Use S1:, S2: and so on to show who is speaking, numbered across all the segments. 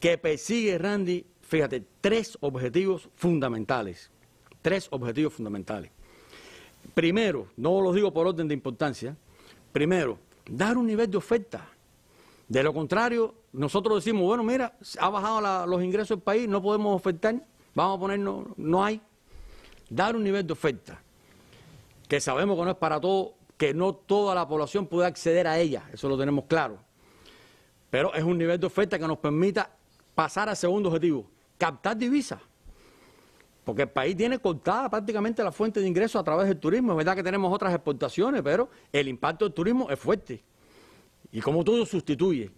S1: que persigue Randy, fíjate, tres objetivos fundamentales. Tres objetivos fundamentales. Primero, no los digo por orden de importancia, primero, dar un nivel de oferta. De lo contrario, nosotros decimos, bueno, mira, ha bajado los ingresos del país, no podemos ofertar, vamos a ponernos, no hay. Dar un nivel de oferta, que sabemos que no es para todo, que no toda la población puede acceder a ella, eso lo tenemos claro. Pero es un nivel de oferta que nos permita pasar al segundo objetivo, captar divisas. Porque el país tiene cortada prácticamente la fuente de ingresos a través del turismo. Es verdad que tenemos otras exportaciones, pero el impacto del turismo es fuerte. Y como todo sustituye,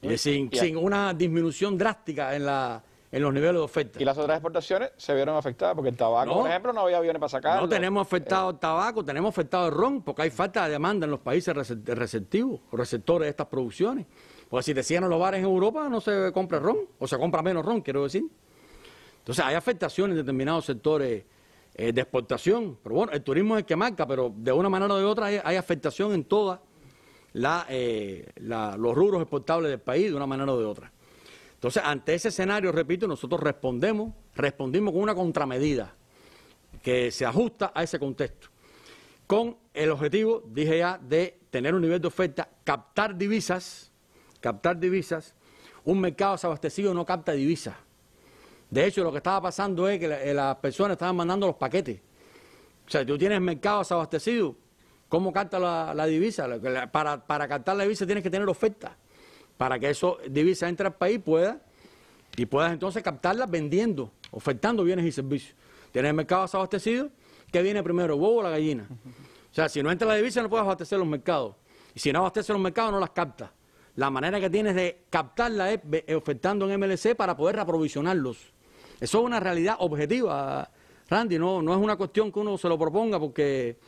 S1: eh, sin, una disminución drástica en, los niveles de oferta. ¿Y las otras exportaciones se vieron afectadas? Porque el tabaco, por ejemplo, no había aviones para sacar. No tenemos afectado eh. el tabaco, tenemos afectado el ron, porque hay falta de demanda en los países receptivos, receptores de estas producciones. Porque si te cierran los bares en Europa, no se compra ron, o se compra menos ron, quiero decir. Entonces, hay afectación en determinados sectores eh, de exportación, pero bueno, el turismo es el que marca, pero de una manera o de otra hay, afectación en todos eh, los rubros exportables del país, de una manera o de otra. Entonces, ante ese escenario, repito, nosotros respondemos, respondimos con una contramedida que se ajusta a ese contexto, con el objetivo, dije ya, de tener un nivel de oferta, captar divisas, captar divisas, un mercado desabastecido no capta divisas. De hecho, lo que estaba pasando es que eh, las personas estaban mandando los paquetes. O sea, tú tienes mercado desabastecido, ¿cómo capta la, divisa? Para, captar la divisa tienes que tener oferta, para que eso divisa entre al país pueda, y puedas entonces captarla vendiendo, ofertando bienes y servicios. Tienes mercado desabastecido, ¿qué viene primero, el o la gallina? O sea, si no entra la divisa no puedes abastecer los mercados. Y si no abasteces los mercados no las captas la manera que tienes de captarla es eh, ofertando en MLC para poder aprovisionarlos. Eso es una realidad objetiva, Randy, no, no es una cuestión que uno se lo proponga porque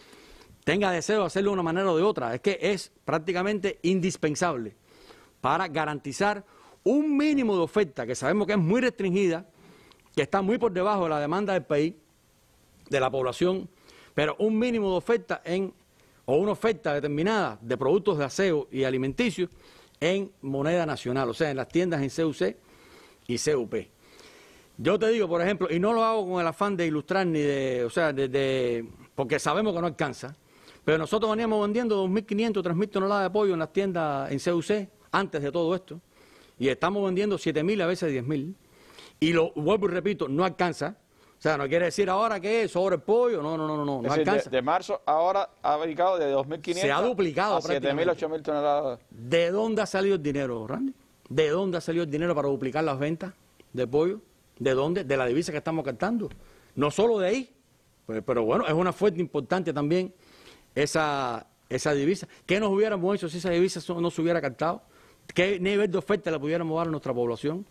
S1: tenga deseo de hacerlo de una manera o de otra, es que es prácticamente indispensable para garantizar un mínimo de oferta que sabemos que es muy restringida, que está muy por debajo de la demanda del país, de la población, pero un mínimo de oferta en o una oferta determinada de productos de aseo y alimenticios en moneda nacional, o sea, en las tiendas en CUC y CUP. Yo te digo, por ejemplo, y no lo hago con el afán de ilustrar ni de, o sea, de, porque sabemos que no alcanza, pero nosotros veníamos vendiendo 2.500, 3.000 toneladas de apoyo en las tiendas en CUC antes de todo esto, y estamos vendiendo 7.000 a veces 10.000, y lo vuelvo y repito, no alcanza, o sea, no quiere decir ahora que sobre el pollo, no, no, no, no, no alcanza. De, marzo ahora ha aplicado de 2.500 Se ha duplicado a 7.000, 8.000 toneladas. ¿De dónde ha salido el dinero, Randy? ¿De dónde ha salido el dinero para duplicar las ventas de pollo? ¿De dónde? De la divisa que estamos captando. No solo de ahí, pues, pero, bueno, es una fuente importante también esa, esa divisa. ¿Qué nos hubiéramos hecho si esa divisa no se hubiera captado? ¿Qué nivel de oferta la pudiéramos dar a nuestra población?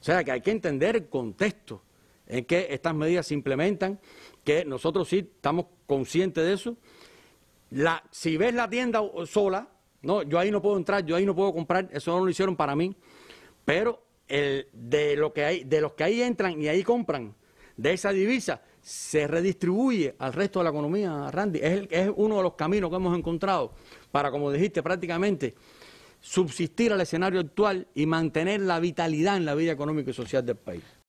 S1: O sea, que hay que entender el contexto en que estas medidas se implementan, que nosotros sí estamos conscientes de eso. si ves la tienda sola, no, yo ahí no puedo entrar, yo ahí no puedo comprar, eso no lo hicieron para mí, pero de, lo que de los que ahí entran y ahí compran, de esa divisa, se redistribuye al resto de la economía, Randy. es uno de los caminos que hemos encontrado para, como dijiste, prácticamente subsistir al escenario actual y mantener la vitalidad en la vida económica y social del país.